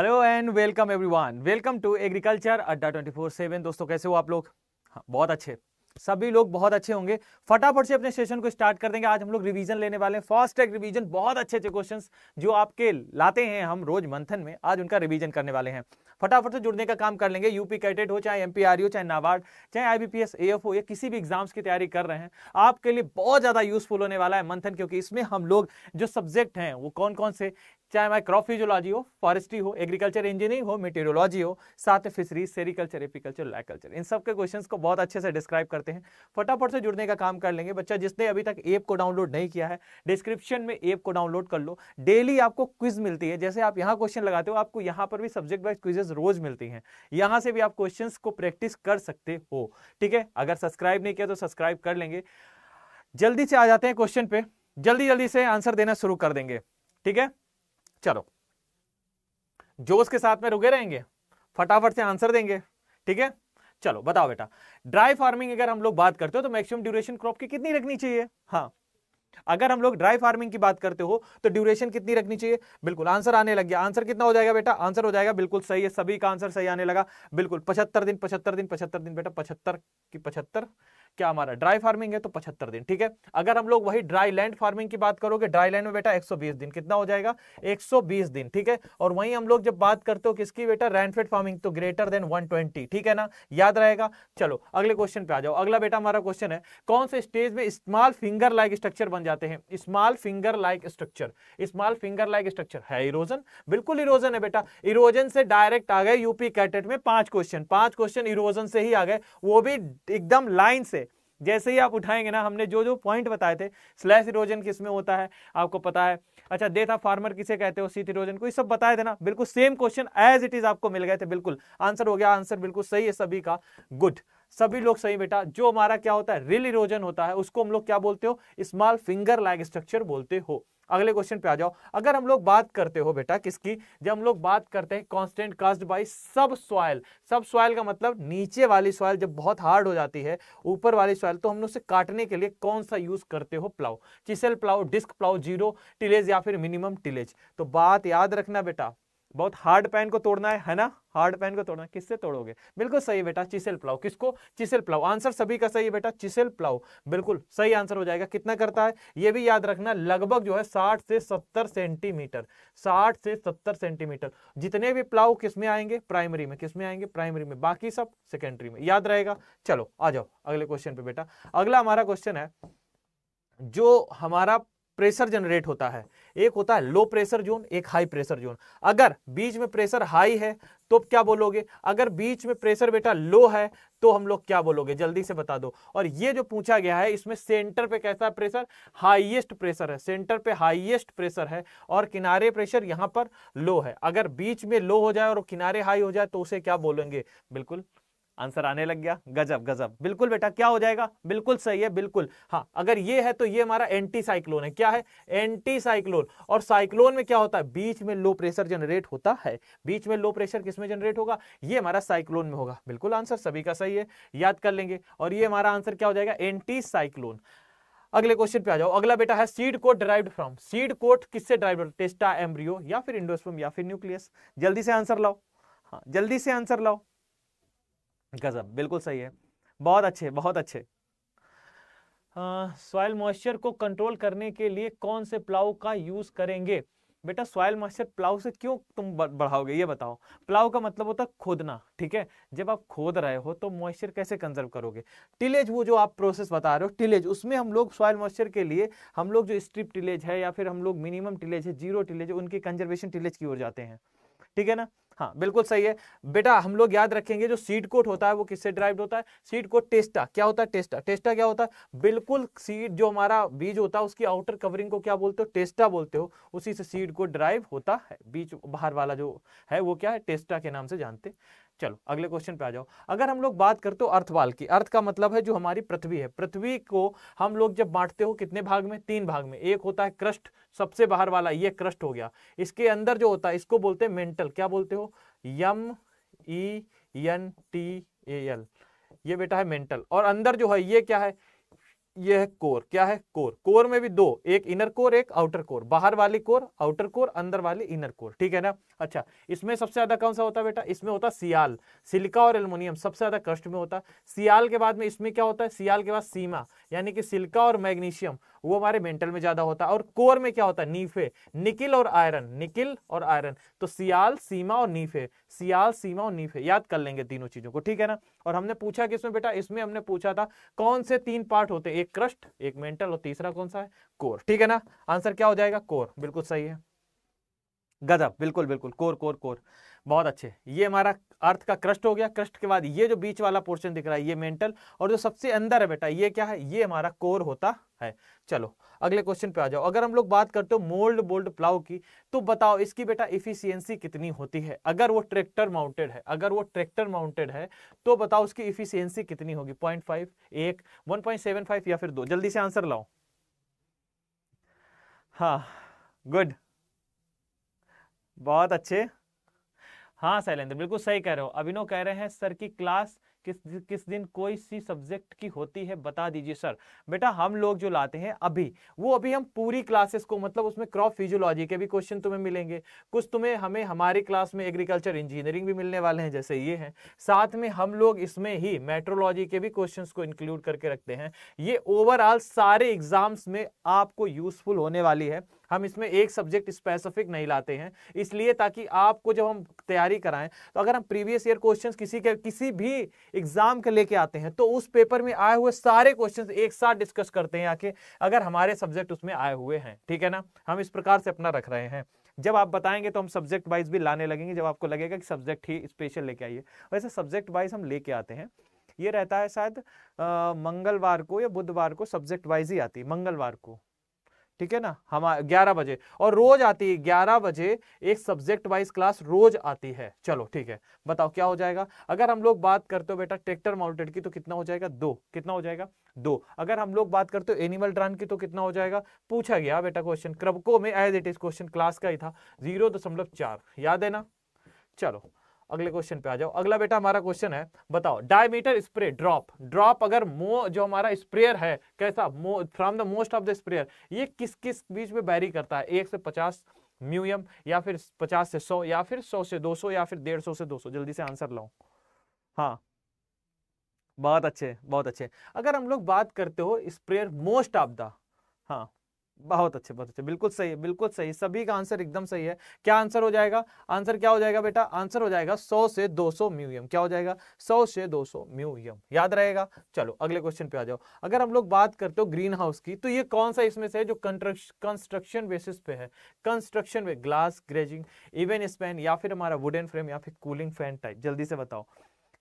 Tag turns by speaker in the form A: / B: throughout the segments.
A: Hello and welcome everyone welcome to agriculture Adda twenty four seven दोस्तों कैसे हो आप लोग हाँ, बहुत अच्छे सभी लोग बहुत अच्छे होंगे फटाफट से अपने सेशन को स्टार्ट कर देंगे आज हम लोग रिवीजन लेने वाले हैं फर्स्ट ट्रैक रिवीजन बहुत अच्छे अच्छे क्वेश्चंस जो आपके लाते हैं हम रोज मंथन में आज उनका रिवीजन करने वाले हैं फटाफट से जुड़ने का काम कर लेंगे यूपी कैडेट हो चाहे एमपीआर e हो चाहे नाबार्ड चाहे आईबीपीएस एएफ हो या किसी भी एग्जाम्स की तैयारी कर रहे हैं आपके लिए बहुत ज़्यादा यूजफुल होने वाला है मंथन क्योंकि इसमें हम लोग जो सब्जेक्ट हैं वो कौन कौन से चाहे मैं क्रॉप फिजियोलॉजी हो फॉरेस्ट्री हो एग्रीकल्चर इंजीनियरिंग हो मेटेरियोलॉजी हो साथ में फिशरीज सेरिकल्चर एपीकल्चर लैकल्चर इन सब के क्वेश्चन को बहुत अच्छे से डिस्क्राइब करते हैं फटाफट से जुड़ने का काम कर लेंगे बच्चा जिसने अभी तक ऐप को डाउनलोड नहीं किया है डिस्क्रिप्शन में ऐप को डाउनलोड कर लो डेली आपको क्विज मिलती है जैसे आप यहाँ क्वेश्चन लगाते हो आपको यहाँ पर भी सब्जेक्ट वाइज क्विजेज रोज मिलती हैं यहाँ से भी आप क्वेश्चन को प्रैक्टिस कर सकते हो ठीक है अगर सब्सक्राइब नहीं किया तो सब्सक्राइब कर लेंगे जल्दी से आ जाते हैं क्वेश्चन पे जल्दी जल्दी से आंसर देना शुरू कर देंगे ठीक है चलो जोश के साथ में रुके रहेंगे फटाफट से आंसर देंगे ठीक है चलो बताओ बेटा ड्राई फार्मिंग अगर हम लोग बात करते हो तो मैक्सिमम ड्यूरेशन क्रॉप की कितनी रखनी चाहिए हाँ अगर हम लोग ड्राई फार्मिंग की बात करते हो तो ड्यूरेशन कितनी रखनी चाहिए बिल्कुल आंसर आने लग गया आंसर कितना हो जाएगा बेटा आंसर हो जाएगा बिल्कुल सही है सभी का आंसर सही आने लगा बिल्कुल पचहत्तर दिन पचहत्तर दिन पचहत्तर दिन बेटा पचहत्तर की पचहत्तर क्या हमारा ड्राई फार्मिंग है तो पचहत्तर दिन ठीक है अगर हम लोग वही ड्राई लैंड फार्मिंग की बात करोगे ड्राई लैंड में बेटा 120 दिन कितना हो जाएगा 120 दिन ठीक है और वहीं हम लोग जब बात करते हो किसकी बेटा रैनफेड फार्मिंग तो ग्रेटर देन 120 ठीक है ना याद रहेगा चलो अगले क्वेश्चन पे आ जाओ अगला बेटा हमारा क्वेश्चन है कौन से स्टेज में स्मॉल फिंगर लाइक स्ट्रक्चर बन जाते हैं small finger like structure small finger like structure है इरोजन बिल्कुल इरोजन है बेटा इरोजन से डायरेक्ट आ गए यूपी कैटेट में पांच क्वेश्चन पांच क्वेश्चन इरोजन से ही आ गए वो भी एकदम लाइन से जैसे ही आप उठाएंगे ना हमने जो जो पॉइंट बताए थे स्लैश इरोजन किस में होता है आपको पता है अच्छा दे था फार्मर किसे कहते हो सीथ इरोजन को ये सब बताए थे ना बिल्कुल same question as it is आपको मिल गए थे बिल्कुल आंसर हो गया आंसर बिल्कुल सही है सभी का गुड सभी लोग सही बेटा जो हमारा क्या होता है रिल इरोजन होता है उसको हम लोग क्या बोलते हो स्मॉल फिंगर लाइक स्ट्रक्चर बोलते हो अगले क्वेश्चन पे आ जाओ अगर हम लोग बात करते हो बेटा किसकी जब हम लोग बात करते हैं constant cast by subsoil subsoil का मतलब नीचे वाली सॉइल जब बहुत हार्ड हो जाती है ऊपर वाली सॉइल तो हम लोग उसे काटने के लिए कौन सा यूज करते हो plough chisel plough disc plough zero tillage या फिर मिनिमम टिलेज तो बात याद रखना बेटा बहुत हार्ड पैन को तोड़ना है है ना हार्ड पैन को तोड़ना किससे तोड़ोगे बिल्कुल सही बेटा चिसेल प्लाव किसको चिसेल प्लाव आंसर सभी का सही है बेटा चिसेल प्लाव बिल्कुल सही आंसर हो जाएगा कितना करता है ये भी याद रखना लगभग जो है 60 से 70 सेंटीमीटर 60 से 70 सेंटीमीटर जितने भी प्लाव किसमें आएंगे प्राइमरी में किसमें आएंगे प्राइमरी में बाकी सब सेकेंडरी में याद रहेगा चलो आ जाओ अगले क्वेश्चन पे बेटा अगला हमारा क्वेश्चन है जो हमारा प्रेशर जनरेट होता है एक होता है लो प्रेशर जोन एक हाई प्रेशर जोन अगर बीच में प्रेशर हाई है तो क्या बोलोगे अगर बीच में प्रेशर बेटा लो है तो हम लोग क्या बोलोगे जल्दी से बता दो और ये जो पूछा गया है इसमें सेंटर पे कैसा प्रेशर हाईएस्ट प्रेशर है सेंटर पे हाईएस्ट प्रेशर है और किनारे प्रेशर यहां पर लो है अगर बीच में लो हो जाए और किनारे हाई हो जाए तो उसे क्या बोलेंगे बिल्कुल आंसर आने लग गया गजब गजब बिल्कुल बेटा क्या हो जाएगा बिल्कुल सही है बिल्कुल हाँ अगर ये है तो ये हमारा एंटी साइक्लोन है क्या है एंटी साइक्लोन और साइक्लोन में क्या होता है बीच में लो प्रेशर जनरेट होता है बीच में लो प्रेशर किसमें जनरेट होगा ये हमारा साइक्लोन में होगा बिल्कुल आंसर सभी का सही है याद कर लेंगे और ये हमारा आंसर क्या हो जाएगा एंटी साइक्लोन अगले क्वेश्चन पे आ जाओ अगला बेटा है seed coat derived from seed coat किससे ड्राइव टेस्टा एम्ब्रियो या फिर इंडोस्पम या फिर न्यूक्लियस जल्दी से आंसर लाओ हाँ जल्दी से आंसर लाओ गजब बिल्कुल सही है बहुत अच्छे बहुत अच्छे सॉयल मॉइस्चर को कंट्रोल करने के लिए कौन से प्लाव का यूज करेंगे बेटा सॉयल मॉइस्चर प्लाउ से क्यों तुम बढ़ाओगे ये बताओ प्लाउ का मतलब होता है खोदना ठीक है जब आप खोद रहे हो तो मॉइस्चर कैसे कंजर्व करोगे टिलेज वो जो आप प्रोसेस बता रहे हो टिलेज उसमें हम लोग सॉयल मॉइस्चर के लिए हम लोग जो स्ट्रिप टिलेज है या फिर हम लोग मिनिमम टिलेज है जीरो टिलेज उनकी कंजर्वेशन टिलेज की ओर जाते हैं ठीक है ना हाँ बिल्कुल सही है बेटा हम लोग याद रखेंगे जो सीड कोट होता है वो किससे ड्राइव होता है सीड कोट टेस्टा क्या होता है टेस्टा टेस्टा क्या होता है बिल्कुल सीड जो हमारा बीज होता है उसकी आउटर कवरिंग को क्या बोलते हो टेस्टा बोलते हो उसी से सीड कोट ड्राइव होता है बीज बाहर वाला जो है वो क्या है टेस्टा के नाम से जानते चलो अगले क्वेश्चन पे आ जाओ अगर हम लोग बात करते हो अर्थवाल की अर्थ का मतलब है जो हमारी पृथ्वी है पृथ्वी को हम लोग जब बांटते हो कितने भाग में तीन भाग में एक होता है क्रस्ट सबसे बाहर वाला ये क्रस्ट हो गया इसके अंदर जो होता है इसको बोलते हैं मेंटल क्या बोलते हो M E N T L ये बेटा है मेंटल और अंदर जो है ये क्या है ये है कोर क्या है कोर कोर में भी दो एक इनर कोर एक आउटर कोर बाहर वाली कोर आउटर कोर अंदर वाली इनर कोर ठीक है ना अच्छा इसमें सबसे ज्यादा कौन सा होता है बेटा इसमें होता है सियाल सिलिका और एल्यूमिनियम सबसे ज्यादा कष्ट में होता है सियाल के बाद में इसमें क्या होता है सियाल के बाद सीमा यानी कि सिल्का और मैग्नीशियम वो हमारे मेंटल में ज्यादा होता है और कोर में क्या होता है नीफे निकिल और आयरन निकिल और आयरन तो सियाल सीमा और नीफे सियाल सीमा और नीफे याद कर लेंगे तीनों चीजों को ठीक है ना और हमने पूछा किसमें बेटा इसमें हमने पूछा था कौन से तीन पार्ट होते हैं एक क्रस्ट एक मेंटल और तीसरा कौन सा है कोर ठीक है ना आंसर क्या हो जाएगा कोर बिल्कुल सही है गजब बिल्कुल बिल्कुल कोर कोर कोर बहुत अच्छे ये हमारा अर्थ का क्रस्ट हो गया क्रस्ट के बाद ये जो बीच वाला पोर्शन दिख रहा है ये मेंटल और जो सबसे अंदर है बेटा ये क्या है ये हमारा कोर होता है चलो अगले क्वेश्चन पे आ जाओ अगर हम लोग बात करते हो मोल्ड बोल्ड प्लाव की तो बताओ इसकी बेटा इफिशियंसी कितनी होती है अगर वो ट्रैक्टर माउंटेड है अगर वो ट्रैक्टर माउंटेड है तो बताओ उसकी इफिशियंसी कितनी होगी पॉइंट फाइव एक वन पॉइंट सेवन फाइव या फिर दो जल्दी से आंसर लाओ हाँ गुड बहुत अच्छे हाँ शैलेंद्र बिल्कुल सही कह रहे हो अभिनव कह रहे हैं सर की क्लास किस किस दिन कोई सी सब्जेक्ट की होती है बता दीजिए सर बेटा हम लोग जो लाते हैं अभी वो अभी हम पूरी क्लासेस को मतलब उसमें क्रॉप फिजियोलॉजी के भी क्वेश्चन तुम्हें मिलेंगे कुछ तुम्हें हमें हमारी क्लास में एग्रीकल्चर इंजीनियरिंग भी मिलने वाले हैं जैसे ये हैं साथ में हम लोग इसमें ही मेट्रोलॉजी के भी क्वेश्चन को इंक्लूड करके रखते हैं ये ओवरऑल सारे एग्जाम्स में आपको यूजफुल होने वाली है हम इसमें एक सब्जेक्ट स्पेसिफिक नहीं लाते हैं इसलिए ताकि आपको जब हम तैयारी कराएं तो अगर हम प्रीवियस ईयर क्वेश्चन किसी के किसी भी एग्जाम के लेके आते हैं तो उस पेपर में आए हुए सारे क्वेश्चन एक साथ डिस्कस करते हैं आके अगर हमारे सब्जेक्ट उसमें आए हुए हैं ठीक है ना हम इस प्रकार से अपना रख रहे हैं जब आप बताएंगे तो हम सब्जेक्ट वाइज भी लाने लगेंगे जब आपको लगेगा कि सब्जेक्ट ही स्पेशल लेके आइए वैसे सब्जेक्ट वाइज हम लेके आते हैं ये रहता है शायद मंगलवार को या बुधवार को सब्जेक्ट वाइज ही आती है मंगलवार को ठीक है ना हम ग्यारह बजे और रोज आती है ग्यारह बजे एक सब्जेक्ट वाइज क्लास रोज आती है चलो ठीक है बताओ क्या हो जाएगा अगर हम लोग बात करते हो बेटा ट्रैक्टर माउंटेड की तो कितना हो जाएगा दो कितना हो जाएगा दो अगर हम लोग बात करते हो एनिमल ड्रान की तो कितना हो जाएगा पूछा गया बेटा क्वेश्चन क्रबको में as it is question class का ही था जीरो याद है ना चलो अगले क्वेश्चन पे आ जाओ अगला बेटा हमारा क्वेश्चन है बताओ डायमीटर स्प्रे ड्रॉप ड्रॉप अगर मो जो हमारा स्प्रेयर है कैसा मो from the most of the sprayer ये किस किस बीच में बैरी करता है एक से पचास म्यूयम या फिर पचास से सौ या फिर सौ से दो सौ या फिर डेढ़ सौ से दो सौ जल्दी से आंसर लाओ हाँ बहुत अच्छे बहुत अच्छे अगर हम लोग बात करते हो स्प्रेयर मोस्ट ऑफ द हाँ बहुत अच्छे बहुत अच्छे बिल्कुल सही है बिल्कुल सही सभी का आंसर एकदम सही है क्या आंसर हो जाएगा आंसर क्या हो जाएगा बेटा आंसर हो जाएगा 100 से 200 सौ म्यूयम क्या हो जाएगा 100 से 200 सौ म्यूयम याद रहेगा चलो अगले क्वेश्चन पे आ जाओ अगर हम लोग बात करते हो ग्रीन हाउस की तो ये कौन सा इसमें से है जो कंस्ट्रक्शन बेसिस पे है कंस्ट्रक्शन पे ग्लास ग्रेजिंग इवन स्पेन या फिर हमारा वुडन फ्रेम या फिर कूलिंग फैन टाइप जल्दी से बताओ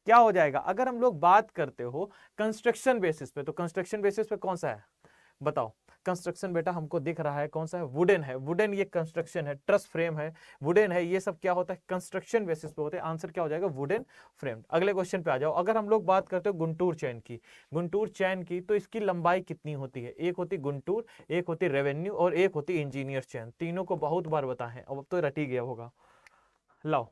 A: क्या हो जाएगा अगर हम लोग बात करते हो कंस्ट्रक्शन बेसिस पे तो कंस्ट्रक्शन बेसिस पे कौन सा है बताओ कंस्ट्रक्शन बेटा हमको दिख रहा है कौन सा है वुडन है वुडन ये कंस्ट्रक्शन है ट्रस फ्रेम है वुडन है ये सब क्या होता है कंस्ट्रक्शन बेसिस पे होते हैं आंसर क्या हो जाएगा वुडन फ्रेम अगले क्वेश्चन पे आ जाओ अगर हम लोग बात करते हैं गुंटूर चैन की गुंटूर चैन की तो इसकी लंबाई कितनी होती है एक होती गुंटूर एक होती रेवेन्यू और एक होती इंजीनियर चैन तीनों को बहुत बार बताए अब तो रटी गया होगा लाओ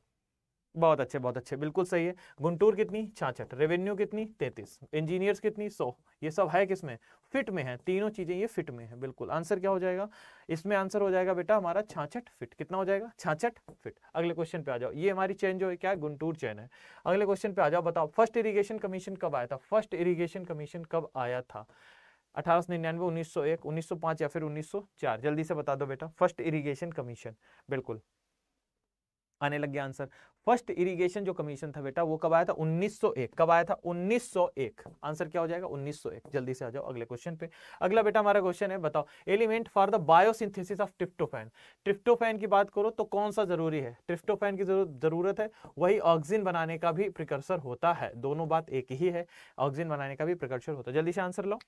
A: बहुत अच्छे बहुत अच्छे बिल्कुल सही है गुंटूर कितनी छाछठ रेवेन्यू कितनी तैतीस इंजीनियर्स कितनी सौ ये सब है किसमें फिट में है तीनों चीजें ये फिट में है बिल्कुल आंसर क्या हो जाएगा इसमें आंसर हो जाएगा बेटा हमारा छाछठ फिट कितना हो जाएगा छाछठ फिट अगले क्वेश्चन पे आ जाओ ये हमारी चेन जो है क्या गुंटूर चेन है अगले क्वेश्चन पे आ जाओ बताओ फर्स्ट इरीगेशन कमीशन कब आया था फर्स्ट इरीगेशन कमीशन कब आया था अठारह सौ निन्यानवे उन्नीस सौ एक उन्नीस सौ पाँच या फिर उन्नीस सौ चार जल्दी से बता दो बेटा फर्स्ट इरीगेशन कमीशन बिल्कुल आने लग गया आंसर फर्स्ट इरिगेशन जो कमीशन था बेटा वो कब आया था 1901 कब आया था 1901 आंसर क्या हो जाएगा 1901 जल्दी से आ जाओ अगले क्वेश्चन पे अगला बेटा हमारा क्वेश्चन है बताओ element for the biosynthesis of tryptophan tryptophan की बात करो तो कौन सा जरूरी है ट्रिप्टोफैन की जरूरत है वही ऑक्सीजन बनाने का भी प्रिकर्सर होता है दोनों बात एक ही है ऑक्सीजन बनाने का भी प्रिकर्सर होता है जल्दी से आंसर लो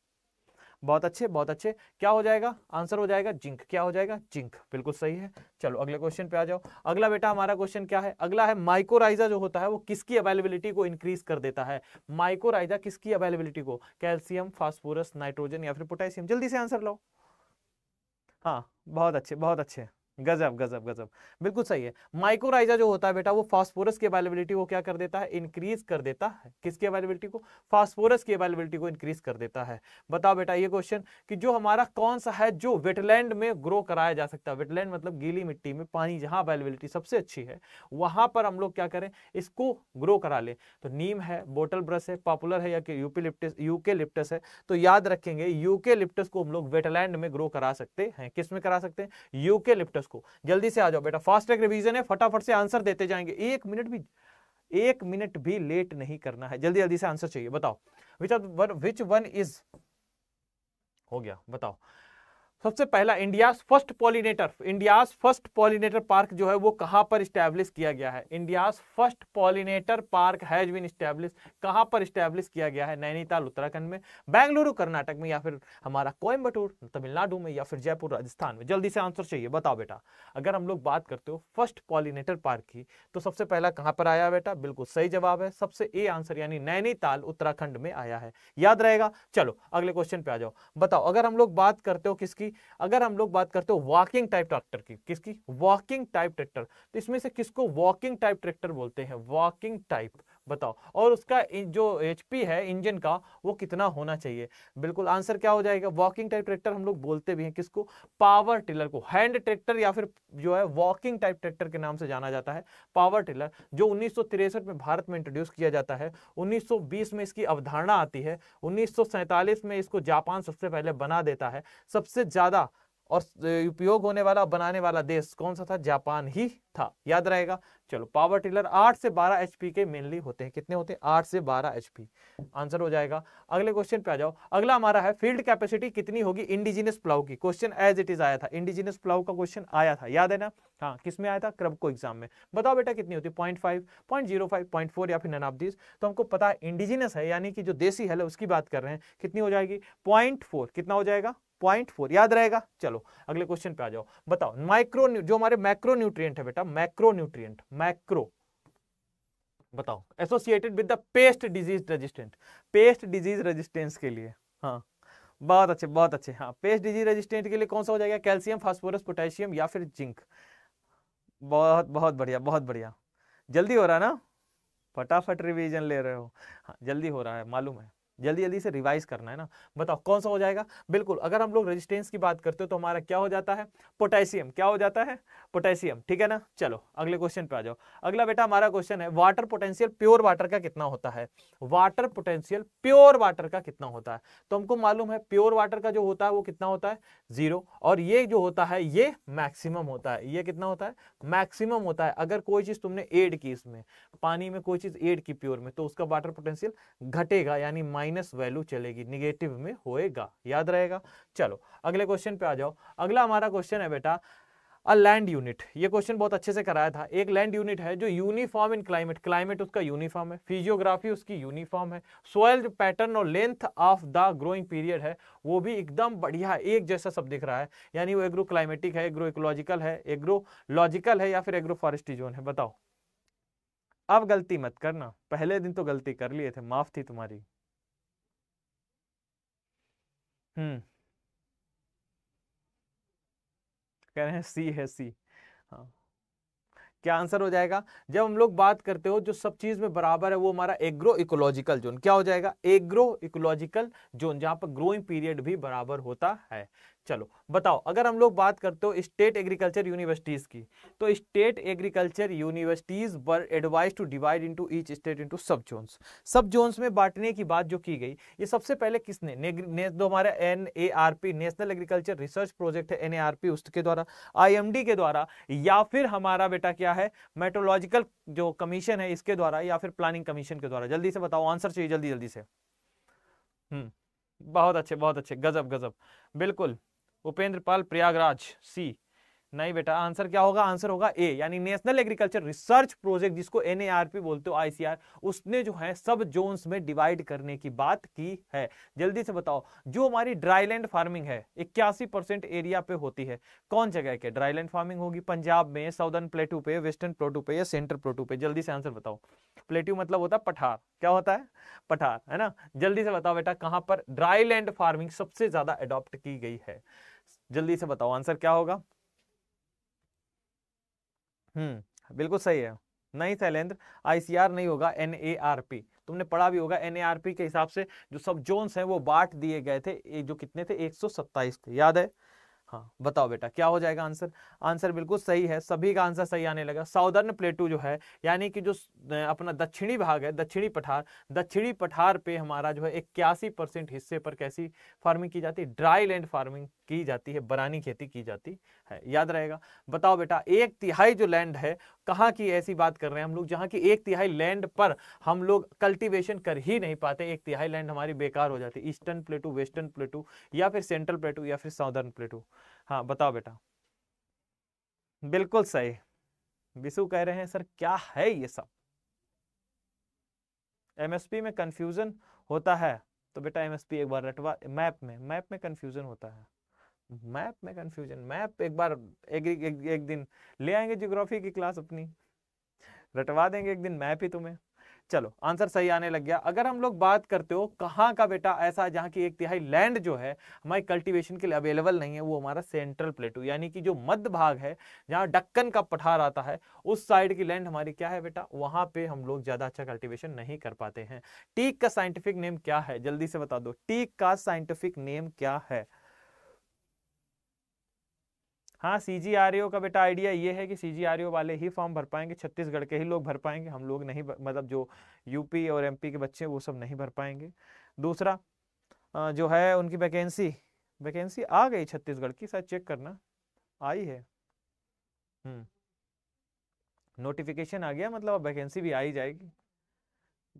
A: बहुत अच्छे बहुत अच्छे क्या हो जाएगा आंसर हो जाएगा जिंक क्या हो जाएगा जिंक बिल्कुल सही है चलो अगले क्वेश्चन पे आ जाओ अगला बेटा हमारा क्वेश्चन क्या है अगला है माइकोराइजा जो होता है वो किसकी अवेलेबिलिटी को इंक्रीज कर देता है माइकोराइजा किसकी अवेलेबिलिटी को कैल्सियम फॉस्फोरस नाइट्रोजन या फिर पोटेशियम जल्दी से आंसर लो हाँ बहुत अच्छे बहुत अच्छे गजब गजब गजब बिल्कुल सही है माइक्रोराइजा जो होता है बेटा वो फास्फोरस की अवेलेबिलिटी को क्या कर देता है इंक्रीज कर देता है किसकी अवेलेबिलिटी को फास्फोरस की अवेलेबिलिटी को इंक्रीज कर देता है बताओ बेटा ये क्वेश्चन कि जो हमारा कौन सा है जो वेटलैंड में ग्रो कराया जा सकता है वेटलैंड मतलब गीली मिट्टी में पानी जहां अवेलेबिलिटी सबसे अच्छी है वहां पर हम लोग क्या करें इसको ग्रो करा ले तो नीम है बोटल ब्रश है पॉपुलर है या कि यूपीलिप्टस है तो याद रखेंगे यूके लिप्टस को हम लोग वेटलैंड में ग्रो करा सकते हैं किस में करा सकते हैं यूके लिप्टस उसको जल्दी से आ जाओ बेटा फास्ट ट्रैक रिवीजन है फटाफट से आंसर देते जाएंगे एक मिनट भी एक मिनट भी लेट नहीं करना है जल्दी जल्दी से आंसर चाहिए बताओ which of which one is हो गया बताओ सबसे पहला India's first pollinator India's first pollinator park जो है वो कहाँ पर स्टैब्लिश किया गया है India's first pollinator park has been establish कहाँ पर स्टैब्लिश किया गया है नैनीताल उत्तराखंड में बेंगलुरु कर्नाटक में या फिर हमारा कोयम्बटूर तमिलनाडु में या फिर जयपुर राजस्थान में जल्दी से आंसर चाहिए बताओ बेटा अगर हम लोग बात करते हो फर्स्ट पॉलिनेटर पार्क की तो सबसे पहला कहाँ पर आया बेटा बिल्कुल सही जवाब है सबसे ए आंसर यानी नैनीताल उत्तराखंड में आया है याद रहेगा चलो अगले क्वेश्चन पे आ जाओ बताओ अगर हम लोग बात करते हो किसकी अगर हम लोग बात करते हो वॉकिंग टाइप ट्रैक्टर की किसकी वॉकिंग टाइप ट्रैक्टर तो इसमें से किसको वॉकिंग टाइप ट्रैक्टर बोलते हैं वॉकिंग टाइप बताओ और उसका जो एच है इंजन का वो कितना होना चाहिए बिल्कुल आंसर क्या हो जाएगा वॉकिंग टाइप ट्रैक्टर हम लोग बोलते भी हैं किसको पावर टिलर को हैंड ट्रैक्टर या फिर जो है वॉकिंग टाइप ट्रैक्टर के नाम से जाना जाता है पावर टिलर जो उन्नीस में भारत में इंट्रोड्यूस किया जाता है उन्नीस में इसकी अवधारणा आती है उन्नीस में इसको जापान सबसे पहले बना देता है सबसे ज़्यादा और उपयोग होने वाला बनाने वाला देश कौन सा था जापान ही था याद रहेगा चलो पावर टिलर 8 से 12 एचपी के मेनली होते हैं कितने होते हैं 8 से 12 एचपी आंसर हो जाएगा अगले क्वेश्चन पे आ जाओ अगला हमारा है फील्ड कैपेसिटी कितनी होगी इंडिजिनियस प्लाउ की क्वेश्चन एज इट इज आया था इंडिजिनियस प्लाउ का क्वेश्चन आया था याद है ना हाँ किस में आया था क्रब को एग्जाम में बताओ बेटा कितनी होती है पॉइंट फाइव या फिर नन तो हमको पता है इंडिजिनियस है यानी कि जो देसी है उसकी बात कर रहे हैं कितनी हो जाएगी पॉइंट कितना हो जाएगा पॉइंट फोर याद रहेगा चलो अगले क्वेश्चन पे आ जाओ बताओ माइक्रो जो हमारे माइक्रो न्यूट्रिएंट है बेटा मैक्रो न्यूट्रिएंट मैक्रो बताओ associated with the pest disease resistant pest disease resistance के लिए हाँ बहुत अच्छे बहुत अच्छे हाँ पेस्ट डिजीज रेजिस्टेंट के लिए कौन सा हो जाएगा कैल्शियम फास्फोरस पोटेशियम या फिर जिंक बहुत बहुत बढ़िया बहुत बढ़िया जल्दी हो रहा है ना फटाफट रिवीजन ले रहे हो हाँ जल्दी हो रहा है मालूम है जल्दी जल्दी से रिवाइज करना है ना बताओ कौन सा हो जाएगा बिल्कुल अगर हम लोग रेजिस्टेंस की बात करते हो तो हमारा क्या हो जाता है पोटेशियम क्या हो जाता है पोटेशियम ठीक है ना चलो अगले क्वेश्चन पे आ जाओ अगला बेटा हमारा क्वेश्चन है वाटर पोटेंशियल प्योर वाटर का कितना होता है वाटर पोटेंशियल प्योर वाटर का कितना होता है तो हमको मालूम है प्योर वाटर का जो होता है वो कितना होता है जीरो और ये जो होता है ये मैक्सिमम होता है ये कितना होता है मैक्सिमम होता है अगर कोई चीज तुमने एड की इसमें पानी में कोई चीज एड की प्योर में तो उसका वाटर पोटेंशियल घटेगा यानी माइनस वैल्यू चलेगी निगेटिव में होएगा याद रहेगा चलो अगले क्वेश्चन पे आ जाओ अगला हमारा क्वेश्चन है बेटा अ लैंड यूनिट ये क्वेश्चन बहुत अच्छे से कराया था एक लैंड यूनिट है जो यूनिफॉर्म इन क्लाइमेट क्लाइमेट उसका यूनिफॉर्म है फिजियोग्राफी उसकी यूनिफॉर्म है सोयल जो पैटर्न और length of the growing period है वो भी एकदम बढ़िया एक जैसा सब दिख रहा है यानी वो एग्रो क्लाइमेटिक है एग्रो इकोलॉजिकल है एग्रोलॉजिकल है या फिर एग्रो फॉरेस्ट्री जोन है बताओ अब गलती मत करना पहले दिन तो गलती कर लिए थे माफ थी तुम्हारी हम्म। कह रहे हैं सी है सी हाँ क्या आंसर हो जाएगा जब हम लोग बात करते हो जो सब चीज में बराबर है वो हमारा एग्रो इकोलॉजिकल जोन क्या हो जाएगा एग्रो इकोलॉजिकल जोन जहां पर ग्रोइंग पीरियड भी बराबर होता है चलो बताओ अगर हम लोग बात करते हो स्टेट एग्रीकल्चर यूनिवर्सिटीज़ की तो state agriculture universities were advise to divide into each state into sub zones sub zones में बांटने की बात जो की गई ये सबसे पहले किसने जो हमारा N A R P national agriculture research project है एन ए आर पी उसके द्वारा आई के द्वारा या फिर हमारा बेटा क्या है मेट्रोलॉजिकल जो कमीशन है इसके द्वारा या फिर प्लानिंग कमीशन के द्वारा जल्दी से बताओ आंसर चाहिए जल्दी जल्दी से हम्म बहुत अच्छे बहुत अच्छे गजब गजब बिल्कुल उपेंद्र पाल प्रयागराज सी नहीं बेटा आंसर क्या होगा आंसर होगा ए यानी नेशनल एग्रीकल्चर रिसर्च प्रोजेक्ट जिसको एनएआरपी बोलते हो आईसीआर उसने जो है सब जोन्स में डिवाइड करने की बात की है जल्दी से बताओ जो हमारी ड्राईलैंड फार्मिंग है इक्यासी परसेंट एरिया पे होती है कौन जगह के ड्राईलैंड फार्मिंग होगी पंजाब में साउदर्न प्लेटू पे वेस्टर्न प्लेटू पे या सेंट्रल प्लेटू पे जल्दी से आंसर बताओ प्लेट्यू मतलब होता है पठार क्या होता है पठार है ना जल्दी से बताओ बेटा कहाँ पर ड्राईलैंड फार्मिंग सबसे ज्यादा अडॉप्ट की गई है जल्दी से बताओ आंसर क्या होगा हम्म बिल्कुल सही है नहीं शैलेंद्र आईसीआर नहीं होगा पी तुमने पढ़ा भी होगा एनएआरपी के हिसाब से जो सब जोन हैं वो बांट दिए गए थे जो कितने थे 127 थे याद है हाँ बताओ बेटा क्या हो जाएगा आंसर आंसर बिल्कुल सही है सभी का आंसर सही आने लगा साउदर्न प्लेटू जो है यानी कि जो अपना दक्षिणी भाग है दक्षिणी पठार दक्षिणी पठार पे हमारा जो है इक्यासी परसेंट हिस्से पर कैसी फार्मिंग की जाती है ड्राई लैंड फार्मिंग की जाती है बरानी खेती की जाती है याद रहेगा बताओ बेटा एक तिहाई जो लैंड है कहाँ की ऐसी बात कर रहे हैं हम लोग जहाँ की एक तिहाई लैंड पर हम लोग कल्टीवेशन कर ही नहीं पाते एक तिहाई लैंड हमारी बेकार हो जाती है ईस्टर्न प्लेटू वेस्टर्न प्लेटू या फिर सेंट्रल प्लेटू या फिर साउदर्न प्लेटू हाँ बताओ बेटा बिल्कुल सही विशु कह रहे हैं सर क्या है ये सब एमएसपी में कंफ्यूजन होता है तो बेटा एमएसपी एक बार रटवा मैप में मैप में कंफ्यूजन होता है मैप में कंफ्यूजन मैप एक बार एक, एक, एक दिन ले आएंगे जियोग्राफी की क्लास अपनी रटवा देंगे एक दिन मैप ही तुम्हें चलो आंसर सही आने लग गया अगर हम लोग बात करते हो कहाँ का बेटा ऐसा जहाँ की एक तिहाई लैंड जो है हमारी कल्टीवेशन के लिए अवेलेबल नहीं है वो हमारा सेंट्रल प्लेटू यानी कि जो मध्य भाग है जहाँ डक्कन का पठार आता है उस साइड की लैंड हमारी क्या है बेटा वहाँ पे हम लोग ज़्यादा अच्छा कल्टिवेशन नहीं कर पाते हैं टीक का साइंटिफिक नेम क्या है जल्दी से बता दो टीक का साइंटिफिक नेम क्या है हाँ सी जी आर का बेटा आइडिया ये है कि सी जी आर वाले ही फॉर्म भर पाएंगे छत्तीसगढ़ के ही लोग भर पाएंगे हम लोग नहीं मतलब जो यूपी और एमपी के बच्चे वो सब नहीं भर पाएंगे दूसरा जो है उनकी वैकेंसी वैकेंसी आ गई छत्तीसगढ़ की शायद चेक करना आई है नोटिफिकेशन हम्म, आ गया मतलब अब वैकेंसी भी आई जाएगी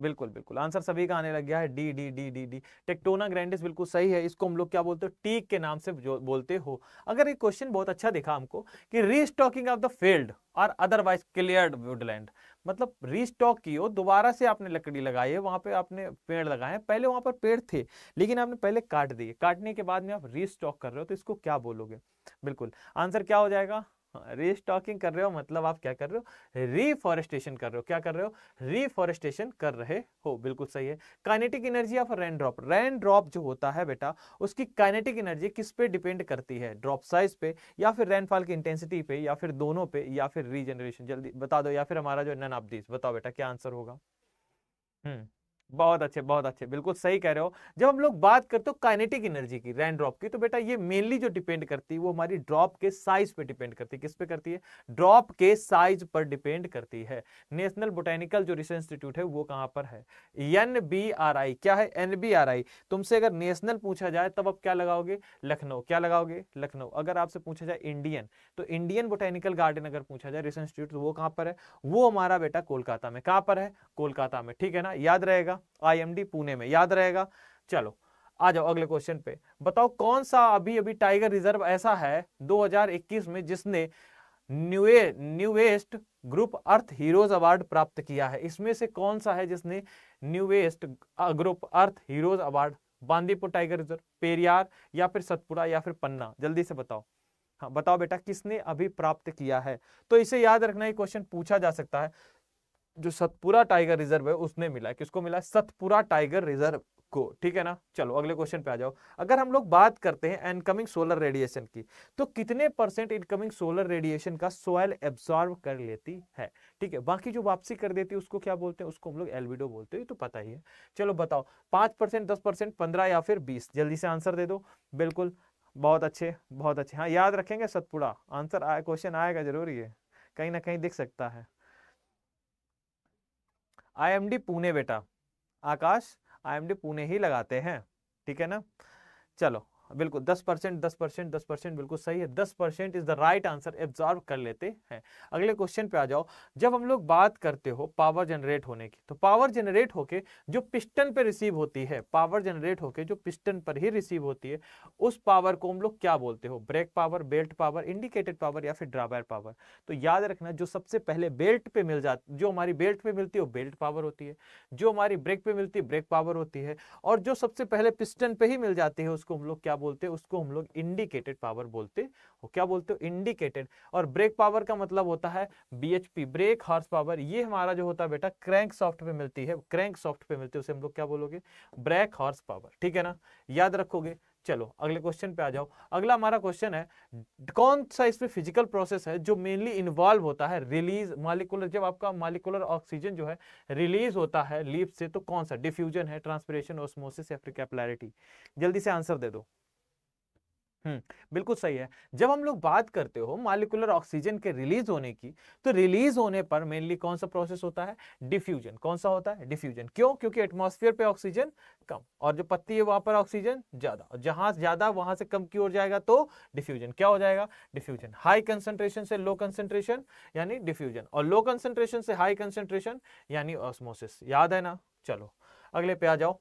A: बिल्कुल बिल्कुल आंसर सभी का आने लग गया है D D D D D Tectona grandis बिल्कुल सही है इसको हम लोग क्या बोलते हो टीक के नाम से जो बोलते हो अगर ये क्वेश्चन बहुत अच्छा दिखा हमको कि रीस्टॉकिंग ऑफ द फील्ड और अदरवाइज क्लियर वुडलैंड मतलब रीस्टॉक की हो दोबारा से आपने लकड़ी लगाई है वहाँ पे आपने पेड़ लगाए पहले वहाँ पर पेड़ थे लेकिन आपने पहले काट दिए काटने के बाद में आप रीस्टॉक कर रहे हो तो इसको क्या बोलोगे बिल्कुल आंसर क्या हो जाएगा रिस्टॉकिंग कर रहे हो मतलब आप क्या कर रहे हो रिफॉरेस्टेशन कर रहे हो क्या कर रहे हो रिफॉरेस्टेशन कर रहे हो बिल्कुल सही है kinetic energy of rain drop rain drop जो होता है बेटा उसकी काइनेटिक एनर्जी किस पे डिपेंड करती है ड्रॉप साइज पे या फिर रेनफॉल की इंटेंसिटी पे या फिर दोनों पे या फिर रीजनरेशन जल्दी बता दो या फिर हमारा जो नन ऑफ दिस बताओ बेटा क्या आंसर होगा हम्म बहुत अच्छे बहुत अच्छे बिल्कुल सही कह रहे हो जब हम लोग बात करते हो काइनेटिक एनर्जी की रैन ड्रॉप की तो बेटा ये मेनली जो डिपेंड करती है वो हमारी ड्रॉप के साइज पे डिपेंड करती है किस पे करती है ड्रॉप के साइज पर डिपेंड करती है नेशनल बोटेनिकल जो रिसर्च इंस्टीट्यूट है वो कहाँ पर है एन क्या है एन तुमसे अगर नेशनल पूछा जाए तब आप क्या लगाओगे लखनऊ क्या लगाओगे लखनऊ अगर आपसे पूछा जाए इंडियन तो इंडियन बोटेनिकल गार्डन अगर पूछा जाए रिसर्च इंस्टीट्यूट तो वो कहाँ पर है वो हमारा बेटा कोलकाता में कहाँ पर है कोलकाता में ठीक है ना याद रहेगा रहेगा आईएमडी पुणे में याद रहेगा चलो आ जाओ अगले क्वेश्चन पे बताओ कौन सा अभी अभी टाइगर रिजर्व ऐसा है 2021 में जिसने न्यूए newest group earth heroes award प्राप्त किया है इसमें से कौन सा है जिसने newest group earth heroes award Bandipur tiger reserve Periyar या फिर सतपुरा या फिर पन्ना जल्दी से बताओ हाँ बताओ बेटा किसने अभी प्राप्त किया है तो इसे याद रखना ये क्वेश्चन पूछा जा सकता है जो सतपुरा टाइगर रिजर्व है उसने मिला है किसको मिला है सतपुरा टाइगर रिजर्व को ठीक है ना चलो अगले क्वेश्चन पे आ जाओ अगर हम लोग बात करते हैं इनकमिंग सोलर रेडिएशन की तो कितने परसेंट इनकमिंग सोलर रेडिएशन का सोयल एब्सॉर्व कर लेती है ठीक है बाकी जो वापसी कर देती है उसको क्या बोलते हैं उसको हम लोग एलबीडो बोलते हैं तो पता ही है चलो बताओ पांच परसेंट दस परसेंट पंद्रह या फिर बीस जल्दी से आंसर दे दो बिल्कुल बहुत अच्छे बहुत अच्छे हाँ याद रखेंगे सतपुड़ा आंसर आए क्वेश्चन आएगा जरूरी है कहीं ना कहीं दिख सकता है आईएमडी पुणे बेटा आकाश आईएमडी पुणे ही लगाते हैं ठीक है ना चलो बिल्कुल दस परसेंट दस परसेंट दस परसेंट बिल्कुल सही है दस percent is the right answer absorb कर लेते हैं अगले क्वेश्चन पे आ जाओ जब हम लोग बात करते हो पावर जनरेट होने की तो पावर जनरेट होके जो पिस्टन पे रिसीव होती है पावर जनरेट होके जो पिस्टन पर ही रिसीव होती है उस पावर को हम लोग क्या बोलते हो brake power belt power indicated power या फिर ड्राबैर पावर तो याद रखना जो सबसे पहले बेल्ट पे मिल जाती जो हमारी बेल्ट पे मिलती है वो बेल्ट पावर होती है जो हमारी ब्रेक पे मिलती है ब्रेक पावर होती है और जो सबसे पहले पिस्टन पे ही मिल जाती है उसको हम लोग क्या क्या बोलते हैं उसको हम लोग इंडिकेटेड पावर बोलते हो क्या बोलते हो इंडिकेटेड और ब्रेक पावर का मतलब होता है बीएचपी ब्रेक हॉर्स पावर ये हमारा जो होता है बेटा क्रैंक सॉफ्ट पे मिलती है क्रैंक सॉफ्ट पे मिलती है उसे हम लोग क्या बोलोगे ब्रेक हॉर्स पावर ठीक है ना याद रखोगे चलो अगले क्वेश्चन पे आ जाओ अगला हमारा क्वेश्चन है कौन सा इसमें फिजिकल प्रोसेस है जो मेनली इन्वॉल्व होता है रिलीज मालिकुलर जब आपका मालिकुलर ऑक्सीजन जो है रिलीज होता है लीप से तो कौन सा डिफ्यूजन है ट्रांसपरेशन ऑस्मोसिस या फिर कैपिलैरिटी जल्दी से आंसर दे दो हम्म, बिल्कुल सही है जब हम लोग बात करते हो मालिकुलर ऑक्सीजन के रिलीज होने की तो रिलीज होने पर मेनली कौन सा प्रोसेस होता है डिफ्यूजन कौन सा होता है डिफ्यूजन क्यों क्योंकि एटमॉस्फेयर पे ऑक्सीजन कम और जो पत्ती है वहां पर ऑक्सीजन ज्यादा और जहां ज्यादा वहां से कम की ओर जाएगा तो डिफ्यूजन क्या हो जाएगा डिफ्यूजन हाई कंसेंट्रेशन से लो कंसेंट्रेशन यानी डिफ्यूजन और लो कंसेंट्रेशन से हाई कंसेंट्रेशन यानी ऑस्मोसिस याद है ना चलो अगले पे आ जाओ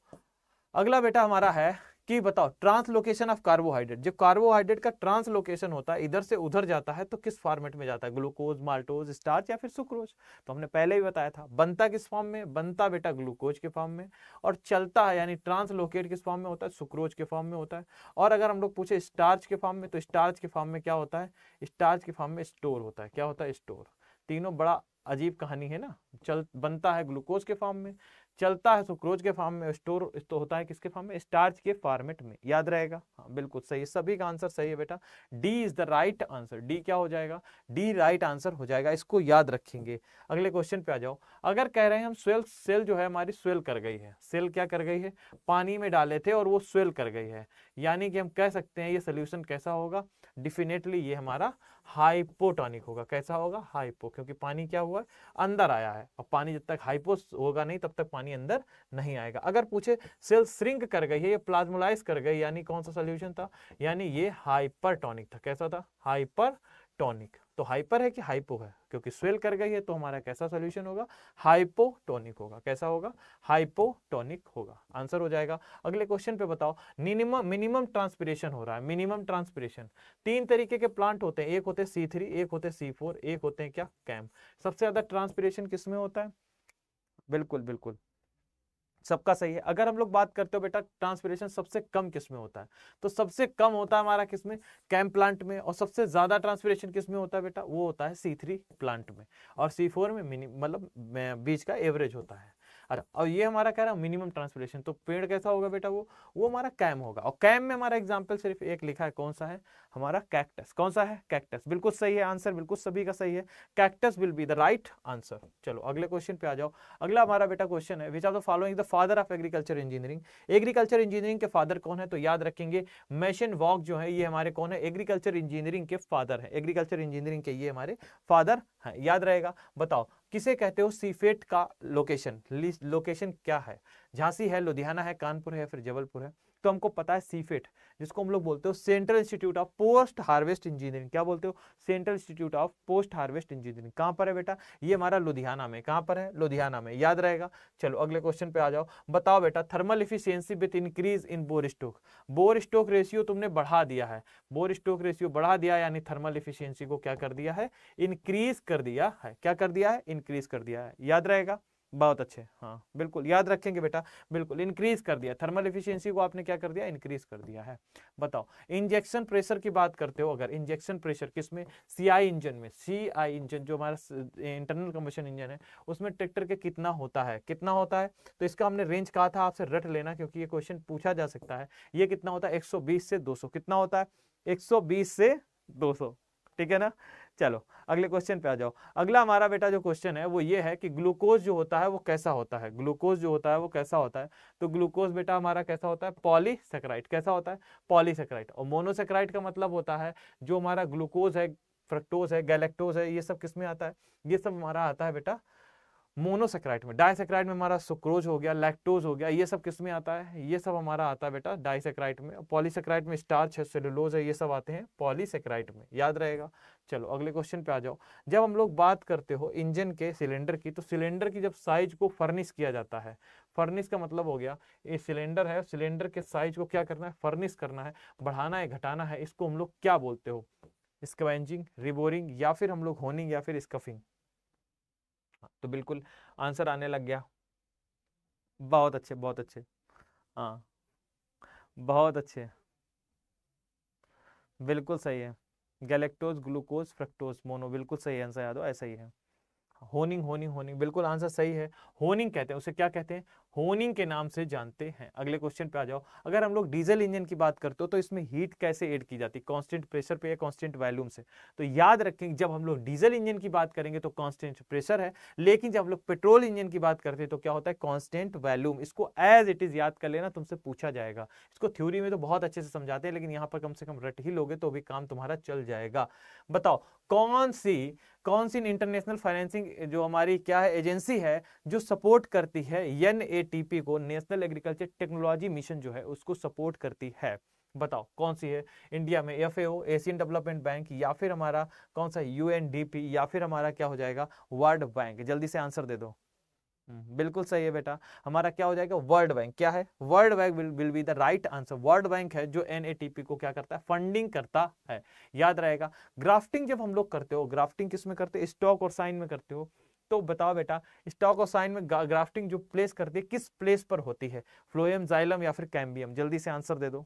A: अगला बेटा हमारा है कि बताओ ट्रांसलोकेशन ऑफ कार्बोहाइड्रेट जब कार्बोहाइड्रेट का ट्रांसलोकेशन होता है इधर से उधर जाता है तो किस फॉर्मेट में जाता है ग्लूकोज माल्टोज स्टार्च या फिर सुक्रोज तो हमने पहले ही बताया था बनता किस फॉर्म में बनता बेटा ग्लूकोज के फॉर्म में और चलता है यानी ट्रांसलोकेट किस फॉर्म में होता है सुक्रोज के फॉर्म में होता है और अगर हम लोग पूछे स्टार्च के फॉर्म में तो स्टार्च के फॉर्म में क्या होता है स्टार्च के फॉर्म में स्टोर होता है क्या होता है स्टोर तीनों बड़ा अजीब कहानी है ना चल बनता है ग्लूकोज के फॉर्म में चलता है सुक्रोज तो के फॉर्म में स्टोर तो होता है किसके फॉर्म में स्टार्च के फॉर्मेट में याद रहेगा हाँ बिल्कुल सही सभी का आंसर सही है बेटा D is the right answer D क्या हो जाएगा डी राइट आंसर हो जाएगा इसको याद रखेंगे अगले क्वेश्चन पे आ जाओ अगर कह रहे हैं हम स्वेल सेल जो है हमारी स्वेल कर गई है सेल क्या कर गई है पानी में डाले थे और वो स्वेल कर गई है यानी कि हम कह सकते हैं ये सोल्यूशन कैसा होगा डिफिनेटली ये हमारा हाइपोटॉनिक होगा कैसा होगा हाइपो क्योंकि पानी क्या हुआ अंदर आया है और पानी जब तक हाइपो होगा नहीं तब तक पानी अंदर नहीं आएगा अगर पूछे सेल श्रिंक कर गई है ये प्लाज्मोलाइज कर गई यानी कौन सा सोल्यूशन था यानी ये हाइपरटोनिक था कैसा था हाइपर टॉनिक तो हाइपर है कि हाइपो है क्योंकि स्वेल कर गई है तो हमारा कैसा सोल्यूशन होगा हाइपोटोनिक होगा कैसा होगा हाइपोटोनिक होगा आंसर हो जाएगा अगले क्वेश्चन पे बताओ मिनिमम मिनिमम ट्रांसपिरेशन हो रहा है मिनिमम ट्रांसपिरेशन तीन तरीके के प्लांट होते हैं एक होते हैं सी थ्री एक होते हैं सी फोर एक होते हैं क्या कैम सबसे ज्यादा ट्रांसपिरेशन किसमें होता है बिल्कुल बिल्कुल सबका सही है अगर हम लोग बात करते हो बेटा ट्रांसपिरेशन सबसे कम किस में होता है तो सबसे कम होता है हमारा किस में कैम प्लांट में और सबसे ज्यादा ट्रांसपिरेशन किस में होता है बेटा वो होता है सी थ्री प्लांट में और सी फोर में मतलब बीच का एवरेज होता है अच्छा और ये हमारा कह रहा है मिनिमम ट्रांसपोर्टेशन तो पेड़ कैसा होगा बेटा वो वो हमारा कैम होगा और कैम में हमारा एग्जाम्पल सिर्फ एक लिखा है कौन सा है हमारा कैक्टस कौन सा है कैक्टस बिल्कुल सही है आंसर बिल्कुल सभी का सही है cactus will be the right answer चलो अगले क्वेश्चन पे आ जाओ अगला हमारा बेटा क्वेश्चन है which are the following the father of agriculture engineering agriculture engineering के फादर कौन है तो याद रखेंगे मैशन वॉक जो है ये हमारे कौन है एग्रीकल्चर इंजीनियरिंग के फादर है एग्रीकल्चर इंजीनियरिंग के ये हमारे फादर हाँ, याद रहेगा बताओ किसे कहते हो सीफेट का लोकेशन लोकेशन क्या है झांसी है लुधियाना है कानपुर है फिर जबलपुर है तो हमको पता है सीफेट जिसको हम लोग बोलते हो central institute of post harvest engineering क्या बोलते हो central institute of post harvest engineering कहाँ पर है बेटा ये हमारा लुधियाना में कहाँ पर है लुधियाना में याद रहेगा चलो अगले क्वेश्चन पे आ जाओ बताओ बेटा thermal efficiency with increase in bore stroke bore stroke ratio तुमने बढ़ा दिया है बोर स्टोक रेशियो बढ़ा दिया यानी थर्मल इफिशियंसी को क्या कर दिया है इंक्रीज कर दिया है क्या कर दिया है इंक्रीज कर दिया है याद रहेगा बहुत अच्छे हाँ बिल्कुल याद रखेंगे बेटा बिल्कुल इंक्रीज कर दिया थर्मल एफिशिएंसी को आपने क्या कर दिया इंक्रीज कर दिया है बताओ इंजेक्शन प्रेशर की बात करते हो अगर इंजेक्शन प्रेशर किस में सी इंजन में सी इंजन जो हमारा इंटरनल कम्बशन इंजन है उसमें ट्रैक्टर के कितना होता है कितना होता है तो इसका हमने रेंज कहा था आपसे रट लेना क्योंकि ये क्वेश्चन पूछा जा सकता है ये कितना होता है एक से दो कितना होता है एक से दो ठीक है ना चलो अगले क्वेश्चन पे आ जाओ अगला हमारा बेटा जो क्वेश्चन है वो ये है कि ग्लूकोज जो होता है वो कैसा होता है ग्लूकोज जो होता है वो कैसा होता है तो ग्लूकोज बेटा हमारा कैसा होता है पॉलीसेक्राइड कैसा होता है पॉलीसेक्राइड और मोनोसेक्राइट का मतलब होता है जो हमारा ग्लूकोज है फ्रक्टोज है गैलेक्टोज है ये सब किस में आता है ये सब हमारा आता है बेटा मोनोसेक्राइड में डाइसेक्राइड में हमारा सुक्रोज हो गया लैक्टोज हो गया ये सब किस में आता है ये सब हमारा आता है बेटा डाइसेक्राइड में पॉलीसेक्राइड में स्टार्च है सेलुलोज है ये सब आते हैं पॉलीसेक्राइड में याद रहेगा चलो अगले क्वेश्चन पे आ जाओ जब हम लोग बात करते हो इंजन के सिलेंडर की तो सिलेंडर की जब साइज को फर्निश किया जाता है फर्निश का मतलब हो गया ये सिलेंडर है सिलेंडर के साइज को क्या करना है फर्निश करना है बढ़ाना है घटाना है इसको हम लोग क्या बोलते हो स्कवेंजिंग रिबोरिंग या फिर हम लोग होनिंग या फिर स्कफिंग तो बिल्कुल आंसर आने लग गया बहुत अच्छे बहुत अच्छे हाँ बहुत अच्छे बिल्कुल सही है गैलेक्टोज ग्लूकोज फ्रक्टोज मोनो बिल्कुल सही आंसर याद हो ऐसा ही है होनिंग होनिंग होनिंग बिल्कुल आंसर सही है होनिंग कहते हैं उसे क्या कहते हैं होनिंग के नाम से जानते हैं अगले क्वेश्चन पे आ जाओ अगर हम लोग डीजल इंजन की बात करते हो तो इसमें हीट कैसे ऐड की जाती है कांस्टेंट प्रेशर पे या कांस्टेंट वैल्यूम से तो याद रखें जब हम लोग डीजल इंजन की बात करेंगे तो कांस्टेंट प्रेशर है लेकिन जब हम लोग पेट्रोल इंजन की बात करते हैं तो क्या होता है कॉन्स्टेंट वैल्यूम इसको एज इट इज याद कर लेना तुमसे पूछा जाएगा इसको थ्योरी में तो बहुत अच्छे से समझाते हैं लेकिन यहाँ पर कम से कम रट ही लोगे तो भी काम तुम्हारा चल जाएगा बताओ कौन सी कौन सी इंटरनेशनल फाइनेंसिंग जो हमारी क्या है एजेंसी है जो सपोर्ट करती है एन ए एनएटीपी को नेशनल एग्रीकल्चर टेक्नोलॉजी मिशन जो है उसको सपोर्ट करती है बताओ कौन सी है इंडिया में एफ एशियन डेवलपमेंट बैंक या फिर हमारा कौन सा यूएनडीपी या फिर हमारा क्या हो जाएगा वर्ल्ड बैंक जल्दी से आंसर दे दो हम्म, बिल्कुल सही है बेटा हमारा क्या हो जाएगा वर्ल्ड बैंक क्या है World Bank will be the right answer World Bank है जो एनएटीपी को क्या करता है फंडिंग करता है याद रहेगा ग्राफ्टिंग जब हम लोग करते हो ग्राफ्टिंग किस में करते हो स्टॉक और साइन में करते हो तो बताओ बेटा स्टॉक और साइन में ग्राफ्टिंग जो प्लेस करती है किस प्लेस पर होती है फ्लोएम जाइलम या फिर कैम्बियम जल्दी से आंसर दे दो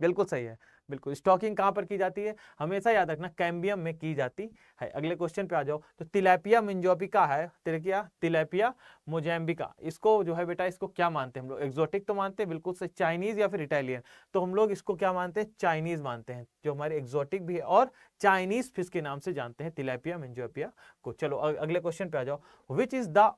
A: बिल्कुल सही है बिल्कुल स्टॉकिंग कहां पर की जाती है हमेशा याद रखना कैम्बियम में की जाती है अगले क्वेश्चन पे आ जाओ तो तिलैपिया मिंजोपिका है तिरकिया तिलैपिया मोजैम्बिका इसको जो है बेटा इसको क्या मानते हैं हम लोग एक्जोटिक तो मानते हैं बिल्कुल सही चाइनीज या फिर इटालियन तो हम लोग इसको क्या मानते हैं चाइनीज मानते हैं जो हमारे एक्जोटिक भी है और चाइनीज फिश के नाम से जानते हैं तिलैपिया मिंजोपिया को चलो अगले क्वेश्चन पे आ जाओ which is the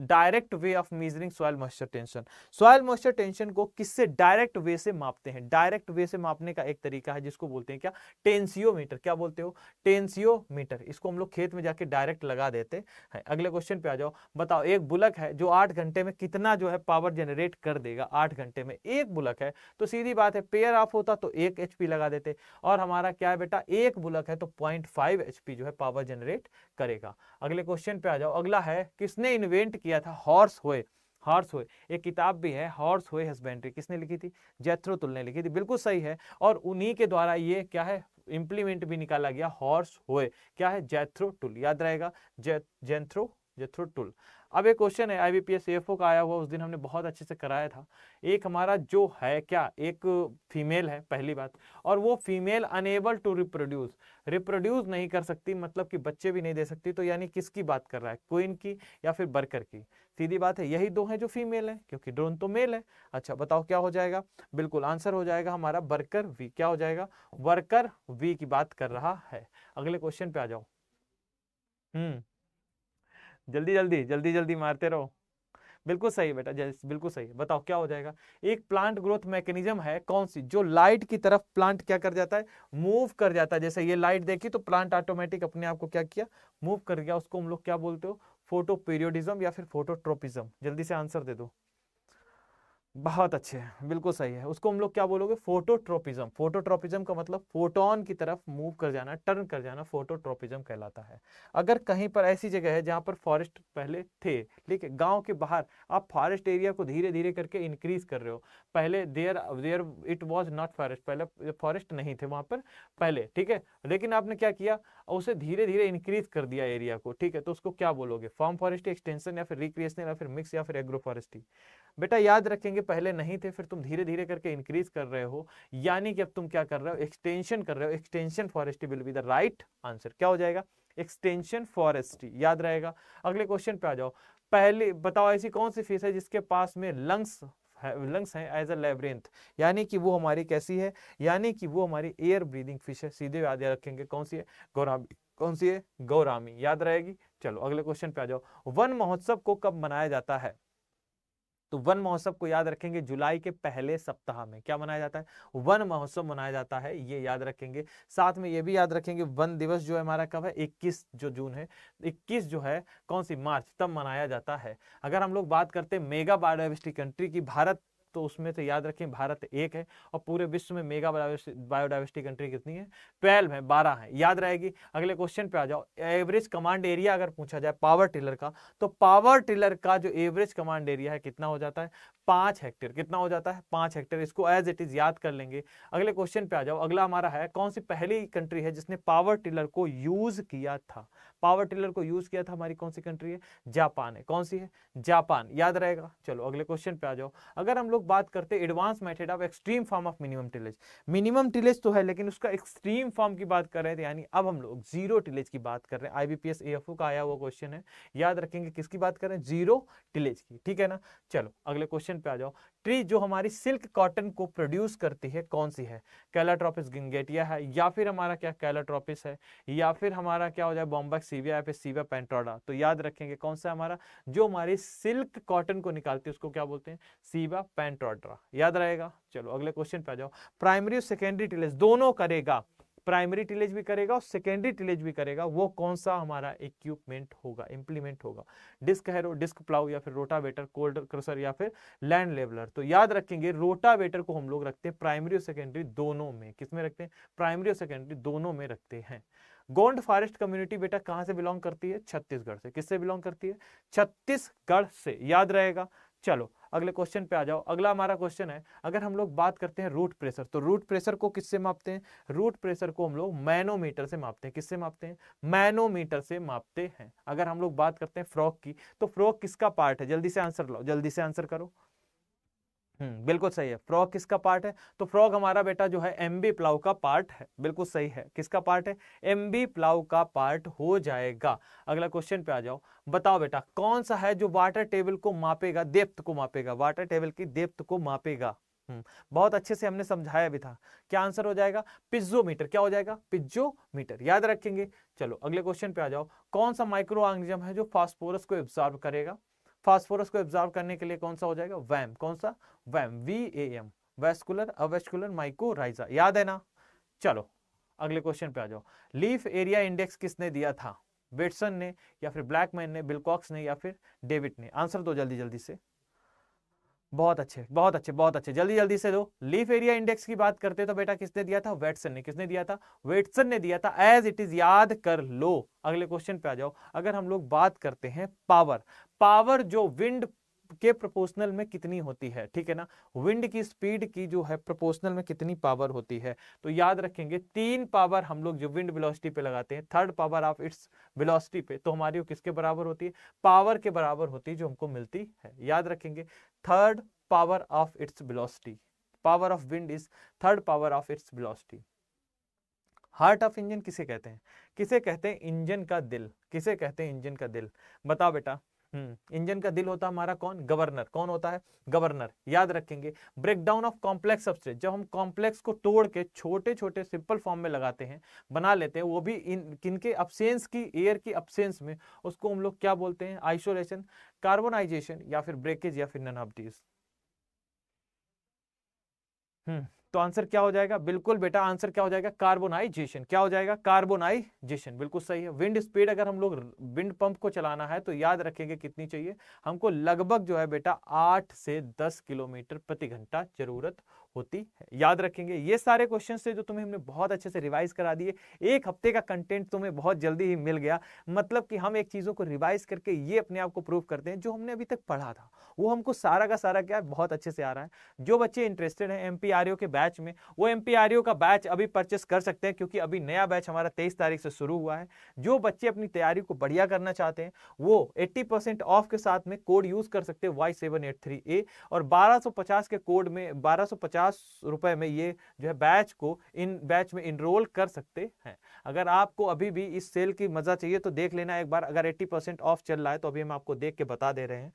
A: direct way of measuring soil moisture tension soil moisture tension को किससे डायरेक्ट वे से मापते हैं डायरेक्ट वे से मापने का एक तरीका है जिसको बोलते हैं क्या टेंसियोमीटर क्या बोलते हो टेंसियोमीटर इसको हम लोग खेत में जाके डायरेक्ट लगा देते हैं अगले क्वेश्चन पे आ जाओ बताओ एक बुलक है जो आठ घंटे में कितना जो है पावर जनरेट कर देगा आठ घंटे में एक बुलक है तो सीधी बात है पेयर ऑफ होता तो एक एच लगा देते और हमारा क्या है बेटा एक बुलक है तो पॉइंट फाइव जो है पावर जनरेट करेगा अगले क्वेश्चन पे आ जाओ अगला है किसने इन्वेंट किया था हॉर्स होए हॉर्स होए एक किताब भी है हॉर्स होए हस्बेंड्री किसने लिखी थी जैथ्रो तुल ने लिखी थी बिल्कुल सही है और उन्हीं के द्वारा ये क्या है इम्प्लीमेंट भी निकाला गया हॉर्स होए क्या है जैथ्रो टुल याद रहेगा जैथ्रो टुल अब एक क्वेश्चन है आईबीपीएस एएफओ का आया हुआ उस दिन हमने बहुत अच्छे से कराया था एक हमारा जो है क्या एक फीमेल है पहली बात और वो female unable to reproduce reproduce नहीं कर सकती मतलब कि बच्चे भी नहीं दे सकती तो यानी किसकी बात कर रहा है क्वीन की या फिर बर्कर की सीधी बात है यही दो हैं जो फीमेल हैं क्योंकि ड्रोन तो मेल है अच्छा बताओ क्या हो जाएगा बिल्कुल आंसर हो जाएगा हमारा वर्कर वी क्या हो जाएगा वर्कर वी की बात कर रहा है अगले क्वेश्चन पे आ जाओ हम्म जल्दी जल्दी जल्दी जल्दी मारते रहो बिल्कुल सही बेटा बिल्कुल सही बताओ क्या हो जाएगा एक प्लांट ग्रोथ मैकेनिज्म है कौन सी जो लाइट की तरफ प्लांट क्या कर जाता है मूव कर जाता है जैसे ये लाइट देखी तो प्लांट ऑटोमेटिक अपने आप को क्या किया मूव कर गया उसको हम लोग क्या बोलते हो फोटो पीरियोडिज्म या फिर फोटोट्रोपिज्म जल्दी से आंसर दे दो बहुत अच्छे हैं बिल्कुल सही है उसको हम लोग क्या बोलोगे फोटोट्रोपिज्म फोटोट्रोपिज्म का मतलब फोटोन की तरफ मूव कर जाना टर्न कर जाना फोटोट्रोपिज्म कहलाता है अगर कहीं पर ऐसी जगह है जहां पर फॉरेस्ट पहले थे ठीक है गांव के बाहर आप फॉरेस्ट एरिया को धीरे धीरे करके इंक्रीज कर रहे हो पहले there there it was not forest पहले फॉरेस्ट नहीं थे वहाँ पर पहले ठीक है लेकिन आपने क्या किया उसे धीरे धीरे इंक्रीज कर दिया एरिया को ठीक है तो उसको क्या बोलोगे फॉर्म फॉरेस्ट एक्सटेंशन या फिर रिक्रिएशन या फिर मिक्स या फिर एग्रो फॉरेस्ट्री बेटा याद रखेंगे पहले नहीं थे फिर तुम धीरे धीरे करके इंक्रीज कर रहे हो यानी कि अब तुम क्या कर रहे हो एक्सटेंशन कर रहे हो extension forestry will be the right answer क्या हो जाएगा एक्सटेंशन फॉरेस्ट्री याद रहेगा अगले क्वेश्चन पे आ जाओ पहले बताओ ऐसी कौन सी फीस है जिसके पास में लंग्स लंग्स हैं एज अ लेबरेंथ यानी कि वो हमारी कैसी है यानी कि वो हमारी एयर ब्रीदिंग फिश है सीधे याद रखेंगे कौन सी है गौरामी कौन सी है गौरामी याद रहेगी चलो अगले क्वेश्चन पे आ जाओ वन महोत्सव को कब मनाया जाता है तो वन महोत्सव को याद रखेंगे जुलाई के पहले सप्ताह में क्या मनाया जाता है वन महोत्सव मनाया जाता है ये याद रखेंगे साथ में ये भी याद रखेंगे वन दिवस जो है हमारा कब है इक्कीस जो जून है इक्कीस जो है कौन सी मार्च तब मनाया जाता है अगर हम लोग बात करते हैं मेगा बायोडाइवर्सिटी कंट्री की भारत तो उसमें तो याद रखें भारत एक है और पूरे विश्व में मेगा बायोडाइवर्सिटी कंट्री कितनी है ट्वेल्व है बारह है याद रहेगी अगले क्वेश्चन पे आ जाओ एवरेज कमांड एरिया अगर पूछा जाए पावर टिलर का तो पावर टिलर का जो एवरेज कमांड एरिया है कितना हो जाता है पांच हेक्टेयर कितना हो जाता है पांच हेक्टेयर इसको एज इट इज याद कर लेंगे अगले क्वेश्चन पे आ जाओ अगला हमारा है कौन सी पहली कंट्री है जिसने पावर टिलर को यूज किया था पावर टिलर को यूज किया था हमारी कौन सी कंट्री है जापान है कौन सी है जापान याद रहेगा चलो अगले क्वेश्चन पे आ जाओ अगर हम लोग लोग बात करते हैं advance method of extreme form of minimum tillage minimum tillage तो है लेकिन उसका एक्सट्रीम फॉर्म की बात कर रहे थे यानी अब हम लोग जीरो टिलेज की बात कर रहे हैं आईबीपीएस तो एफ का आया हुआ क्वेश्चन है याद रखेंगे किसकी बात कर रहे हैं जीरो टिलेज की ठीक है ना चलो अगले क्वेश्चन पे आ जाओ फैक्ट्री जो हमारी सिल्क कॉटन को प्रोड्यूस करती है कौन सी है कैलाट्रॉपिस गिंगेटिया है या फिर हमारा क्या कैलाट्रॉपिस है या फिर हमारा क्या हो जाए बॉम्बक सीविया या फिर सीविया पेंट्रोडा तो याद रखेंगे कौन सा हमारा जो हमारी सिल्क कॉटन को निकालती है उसको क्या बोलते हैं सीवा पेंट्रोड्रा याद रहेगा चलो अगले क्वेश्चन पे आ जाओ प्राइमरी और सेकेंडरी टिलेस दोनों करेगा प्राइमरी टिलेज भी करेगा और सेकेंडरी टिलेज भी करेगा वो कौन सा हमारा इक्विपमेंट होगा इंप्लीमेंट होगा डिस्क है डिस्क प्लाउ या फिर रोटावेटर कोल्ड क्रसर या फिर लैंड लेवलर तो याद रखेंगे रोटावेटर को हम लोग रखते हैं प्राइमरी और सेकेंडरी दोनों में किसमें रखते हैं प्राइमरी और सेकेंडरी दोनों में रखते हैं गोंड फॉरेस्ट कम्युनिटी बेटा कहां से बिलोंग करती है छत्तीसगढ़ से किससे बिलोंग करती है छत्तीसगढ़ से याद रहेगा चलो अगले क्वेश्चन पे आ जाओ अगला हमारा क्वेश्चन है अगर हम लोग बात करते हैं रूट प्रेशर तो रूट प्रेशर को किससे मापते हैं रूट प्रेशर को हम लोग मैनोमीटर से मापते हैं किससे मापते हैं मैनोमीटर से मापते हैं अगर हम लोग बात करते हैं फ्रॉक की तो फ्रॉक किसका पार्ट है जल्दी से आंसर लाओ जल्दी से आंसर करो हम्म, बिल्कुल सही है फ्रॉग किसका पार्ट है तो फ्रॉग हमारा बेटा जो है एमबी प्लाउ का पार्ट है बिल्कुल सही है किसका पार्ट है एमबी प्लाउ का पार्ट हो जाएगा अगला क्वेश्चन पे आ जाओ बताओ बेटा कौन सा है जो वाटर टेबल को मापेगा देप्त को मापेगा वाटर टेबल की देप्त को मापेगा हम्म, बहुत अच्छे से हमने समझाया भी था क्या आंसर हो जाएगा पिज्जोमीटर क्या हो जाएगा पिज्जोमीटर याद रखेंगे चलो अगले क्वेश्चन पे आ जाओ कौन सा माइक्रो ऑर्गेनिज्म है जो फास्फोरस को एब्सॉर्ब करेगा फास्फोरस को एब्जॉर्व करने के लिए कौन सा हो जाएगा वैम कौन सा VAM V A M vesicular arbuscular mycorrhiza याद है ना चलो अगले क्वेश्चन पे आ जाओ लीफ एरिया इंडेक्स किसने दिया था वेटसन ने या फिर ब्लैकमैन ने बिलकॉक्स ने या फिर डेविड ने आंसर दो जल्दी जल्दी से बहुत अच्छे बहुत अच्छे बहुत अच्छे जल्दी जल्दी से दो लीफ एरिया इंडेक्स की बात करते तो बेटा किसने दिया था वेटसन ने किसने दिया था वेटसन ने दिया था एज इट इज याद कर लो अगले क्वेश्चन पे आ जाओ अगर हम लोग बात करते हैं पावर पावर जो विंड के प्रोपोर्शनल में कितनी होती है ठीक है ना विंड की स्पीड की जो है प्रोपोर्शनल में कितनी पावर होती है तो याद रखेंगे तीन पावर हम लोग जो विंड वेलोसिटी पे लगाते हैं third power of its velocity पे तो हमारी वो किसके बराबर होती है पावर के बराबर होती है जो हमको मिलती है याद रखेंगे third power of its velocity power of wind is third power of its velocity heart of engine किसे कहते हैं किसे कहते हैं इंजन का दिल किसे कहते हैं इंजन का दिल बताओ बेटा हम्म, इंजन का दिल होता हमारा कौन गवर्नर कौन होता है गवर्नर याद रखेंगे ब्रेकडाउन ऑफ कॉम्प्लेक्स सबस्ट्रेट जब हम कॉम्प्लेक्स को तोड़ के छोटे छोटे सिंपल फॉर्म में लगाते हैं बना लेते हैं वो भी इन किनके अपसेंस की एयर की अपसेंस में उसको हम लोग क्या बोलते हैं आइसोलेशन कार्बोनाइजेशन या फिर ब्रेकेज या फिर नन ऑफ दीज हम्म तो आंसर क्या हो जाएगा बिल्कुल बेटा आंसर क्या हो जाएगा कार्बोनाइजेशन क्या हो जाएगा कार्बोनाइजेशन बिल्कुल सही है विंड स्पीड अगर हम लोग विंड पंप को चलाना है तो याद रखेंगे कितनी चाहिए हमको लगभग जो है बेटा आठ से दस किलोमीटर प्रति घंटा जरूरत होती है याद रखेंगे ये सारे क्वेश्चन थे जो तुम्हें हमने बहुत अच्छे से रिवाइज करा दिए एक हफ्ते का कंटेंट तुम्हें बहुत जल्दी ही मिल गया मतलब कि हम एक चीज़ों को रिवाइज करके ये अपने आप को प्रूव करते हैं जो हमने अभी तक पढ़ा था वो हमको सारा का सारा क्या बहुत अच्छे से आ रहा है जो बच्चे इंटरेस्टेड हैं एम के बैच में वो एम का बैच अभी परचेस कर सकते हैं क्योंकि अभी नया बैच हमारा तेईस तारीख से शुरू हुआ है जो बच्चे अपनी तैयारी को बढ़िया करना चाहते हैं वो एट्टी ऑफ के साथ में कोड यूज कर सकते हैं Y seven eight three A और बारह के कोड में बारह पचास रुपए में ये जो है बैच को इन बैच में इनरोल कर सकते हैं अगर आपको अभी भी इस सेल की मज़ा चाहिए तो देख लेना एक बार अगर एट्टी परसेंट ऑफ चल रहा है तो अभी हम आपको देख के बता दे रहे हैं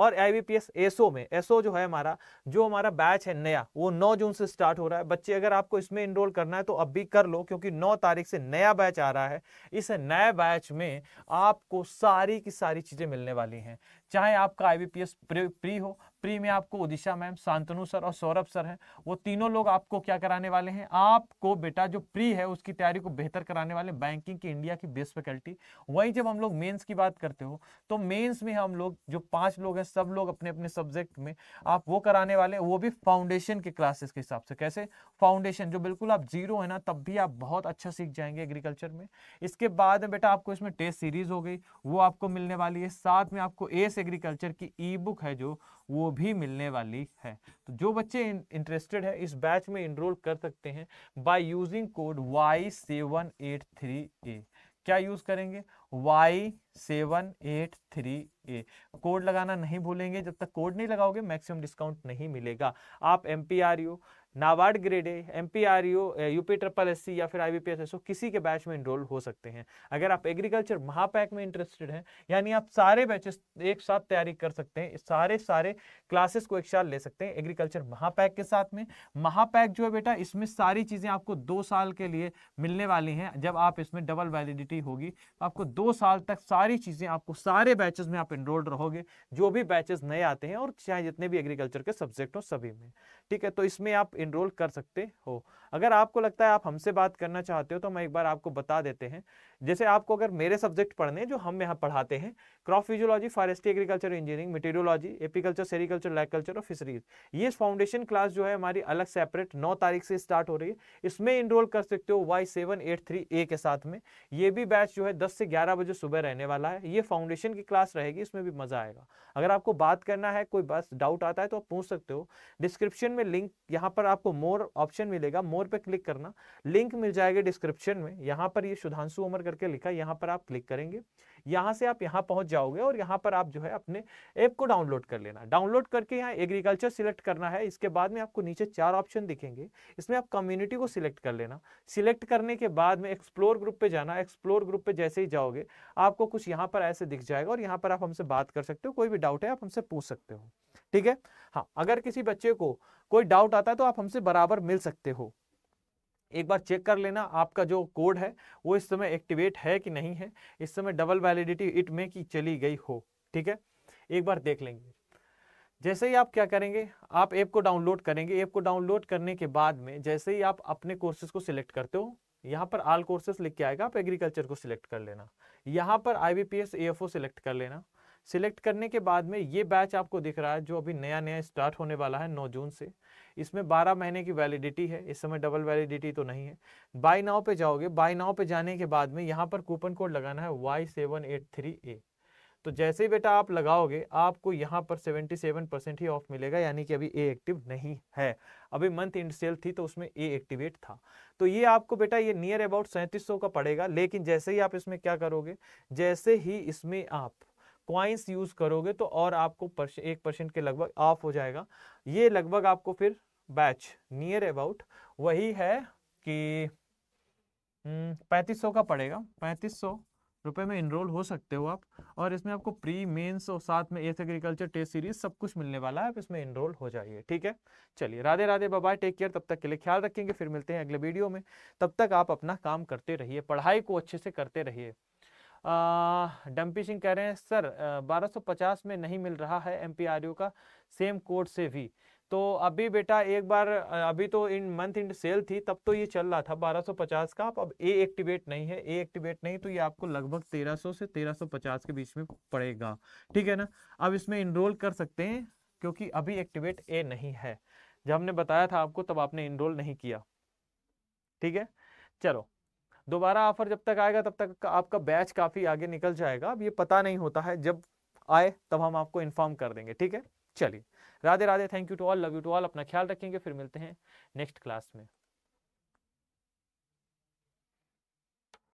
A: और I B P S SO में एसओ जो है हमारा जो हमारा बैच है नया वो 9 जून से स्टार्ट हो रहा है बच्चे अगर आपको इसमें इनरोल करना है तो अब भी कर लो क्योंकि 9 तारीख से नया बैच आ रहा है इस नए बैच में आपको सारी की सारी चीज़ें मिलने वाली हैं चाहे आपका आईबीपीएस प्री हो प्री में आपको उदिशा मैम शांतनु सर और सौरभ सर हैं वो तीनों लोग आपको क्या कराने वाले हैं आपको बेटा जो प्री है उसकी तैयारी को बेहतर कराने वाले बैंकिंग की इंडिया की बेस्ट फैकल्टी वहीं जब हम लोग मेंस की बात करते हो तो मेंस में हम लोग जो पांच लोग हैं सब लोग अपने अपने सब्जेक्ट में आप वो कराने वाले वो भी फाउंडेशन के क्लासेस के हिसाब से कैसे फाउंडेशन जो बिल्कुल आप जीरो है ना तब भी आप बहुत अच्छा सीख जाएंगे एग्रीकल्चर में इसके बाद बेटा आपको इसमें टेस्ट सीरीज हो गई वो आपको मिलने वाली है साथ में आपको ए से एग्रीकल्चर की ई बुक है जो वो भी मिलने वाली है तो जो बच्चे इंटरेस्टेड है इस बैच में इनरोल कर सकते हैं by using code Y seven eight three A क्या यूज़ करेंगे Y seven eight three A code लगाना नहीं भूलेंगे जब तक कोड नहीं लगाओगे मैक्सिमम डिस्काउंट नहीं मिलेगा आप M P R U NABARD grade A M P R U UP triple S या फिर आई बी एस किसी के बैच में इनरोल हो सकते हैं अगर आप एग्रीकल्चर महापैक में इंटरेस्टेड हैं यानी आप सारे बैचेस एक साथ तैयारी कर सकते हैं सारे सारे क्लासेस को एक साथ ले सकते हैं एग्रीकल्चर महापैक के साथ में महापैक जो है बेटा इसमें सारी चीज़ें आपको दो साल के लिए मिलने वाली हैं जब आप इसमें डबल वैलिडिटी होगी तो आपको दो साल तक सारी चीज़ें आपको सारे बैचेज में आप इनरोल्ड रहोगे जो भी बैचेज नए आते हैं और चाहे जितने भी एग्रीकल्चर के सब्जेक्ट हो सभी में ठीक है तो इसमें आप इनरोल कर सकते हो अगर आपको लगता है आप हमसे बात करना चाहते हो तो हम एक बार आपको बता देते हैं जैसे आपको अगर मेरे सब्जेक्ट पढ़ने जो हम यहाँ पढ़ाते हैं crop physiology forestry agriculture engineering meteorology apiculture sericulture lac culture और फिशरीज ये फाउंडेशन क्लास जो है हमारी अलग सेपरेट नौ तारीख से स्टार्ट हो रही है इसमें इनरोल कर सकते हो Y seven eight three A के साथ में ये भी बैच जो है दस से ग्यारह बजे सुबह रहने वाला है ये फाउंडेशन की क्लास रहेगी इसमें भी मजा आएगा अगर आपको बात करना है कोई बस डाउट आता है तो आप पूछ सकते हो डिस्क्रिप्शन में लिंक यहाँ पर आपको मोर ऑप्शन मिलेगा मोर पर क्लिक करना लिंक मिल जाएगा डिस्क्रिप्शन में यहाँ पर ये सुधांशु उमर करके लिखा यहाँ पर आप क्लिक करेंगे यहाँ से आप यहाँ पहुँच जाओगे और यहाँ पर आप जो है अपने ऐप को डाउनलोड कर लेना डाउनलोड करके यहाँ एग्रीकल्चर सिलेक्ट करना है इसके बाद में आपको नीचे चार ऑप्शन दिखेंगे इसमें आप कम्युनिटी को सिलेक्ट कर लेना सिलेक्ट करने के बाद में एक्सप्लोर ग्रुप पे जाना एक्सप्लोर ग्रुप पे जैसे ही जाओगे आपको कुछ यहाँ पर ऐसे दिख जाएगा और यहाँ पर आप हमसे बात कर सकते हो कोई भी डाउट है आप हमसे पूछ सकते हो ठीक है हाँ अगर किसी बच्चे को कोई डाउट आता है तो आप हमसे बराबर मिल सकते हो एक बार चेक कर लेना आपका जो कोड है वो इस समय एक्टिवेट है कि नहीं है इस समय डबल वैलिडिटी इट में की चली गई हो ठीक है एक बार देख लेंगे जैसे ही आप क्या करेंगे आप ऐप को डाउनलोड करेंगे ऐप को डाउनलोड करने के बाद में जैसे ही आप अपने कोर्सेज को सिलेक्ट करते हो यहाँ पर आल कोर्सेस लिख के आएगा आप एग्रीकल्चर को सिलेक्ट कर लेना यहाँ पर I B P S A F O select कर लेना सिलेक्ट करने के बाद में ये बैच आपको दिख रहा है जो अभी नया नया स्टार्ट होने वाला है 9 जून से इसमें 12 महीने की वैलिडिटी है इस समय डबल वैलिडिटी तो नहीं है बाई नाव पे जाओगे बाई नाव पे जाने के बाद में यहाँ पर कूपन कोड लगाना है Y seven eight three A तो जैसे ही बेटा आप लगाओगे आपको यहाँ पर 77 परसेंट ही ऑफ मिलेगा यानी कि अभी ए एक्टिव नहीं है अभी मंथ इंड सेल थी तो उसमें ए एक्टिवेट था तो ये आपको बेटा ये नियर अबाउट सैंतीस का पड़ेगा लेकिन जैसे ही आप इसमें क्या करोगे जैसे ही इसमें आप क्वाइंस यूज करोगे तो और आपको पर्श, एक परसेंट के लगभग ऑफ हो जाएगा ये लगभग आपको फिर बैच नियर अबाउट वही है कि हम्म, पैंतीस सौ का पड़ेगा पैंतीस सौ रुपये में इनरोल हो सकते हो आप और इसमें आपको प्री मेंस और साथ में एस एग्रीकल्चर टेस्ट सीरीज सब कुछ मिलने वाला है आप इसमें इनरोल हो जाइए ठीक है चलिए राधे राधे बाबा टेक केयर तब तक के लिए ख्याल रखेंगे फिर मिलते हैं अगले वीडियो में तब तक आप अपना काम करते रहिए पढ़ाई को अच्छे से करते रहिए डम्पी सिंह कह रहे हैं सर 1250 में नहीं मिल रहा है एम का सेम कोड से भी तो अभी बेटा एक बार अभी तो इन मंथ इंड सेल थी तब तो ये चल रहा था 1250 का अब ए एक्टिवेट नहीं है ए एक्टिवेट नहीं तो ये आपको लगभग 1300 से 1350 के बीच में पड़ेगा ठीक है ना अब इसमें इनरोल कर सकते हैं क्योंकि अभी एक्टिवेट ए नहीं है जब हमने बताया था आपको तब आपने इनरोल नहीं किया ठीक है चलो दोबारा ऑफर जब तक आएगा तब तक आपका बैच काफ़ी आगे निकल जाएगा अब ये पता नहीं होता है जब आए तब हम आपको इन्फॉर्म कर देंगे ठीक है चलिए Radhe Radhe thank you to all love you to all अपना ख्याल रखेंगे फिर मिलते हैं नेक्स्ट क्लास में